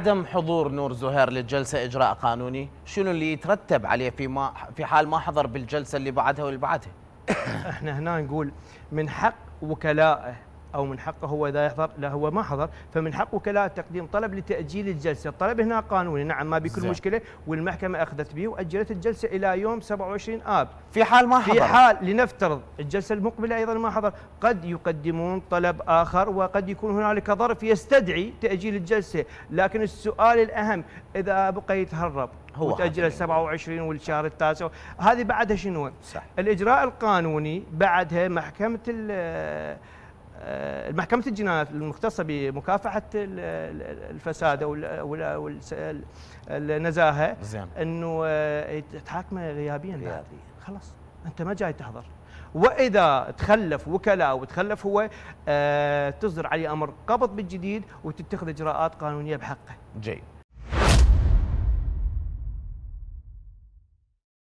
عدم حضور نور زهير للجلسة إجراء قانوني شنو اللي يترتب عليه في, ما في حال ما حضر بالجلسة اللي بعدها واللي بعدها احنا هنا نقول من حق وكلائه أو من حقه هو إذا يحضر لا هو ما حضر فمن حقك لا تقديم طلب لتأجيل الجلسة الطلب هنا قانوني نعم ما بكل مشكلة والمحكمة أخذت به وأجلت الجلسة إلى يوم 27 آب في حال ما حضر في حال لنفترض الجلسة المقبلة أيضا ما حضر قد يقدمون طلب آخر وقد يكون هنالك ظرف يستدعي تأجيل الجلسة لكن السؤال الأهم إذا بقي يتهرب هو تأجل 27 والشهر التاسع هذه بعدها شنو؟ صح. الإجراء القانوني بعدها محكمة المحكمة آه، الجنايات المختصة بمكافحة الفساد أو النزاهة زين أنه آه، إيه، تحاكمه غيابيا غيابي. خلاص أنت ما جاي تحضر واذا تخلف وكلاء وتخلف هو آه، تصدر عليه امر قبض بالجديد وتتخذ اجراءات قانونيه بحقه. جيد.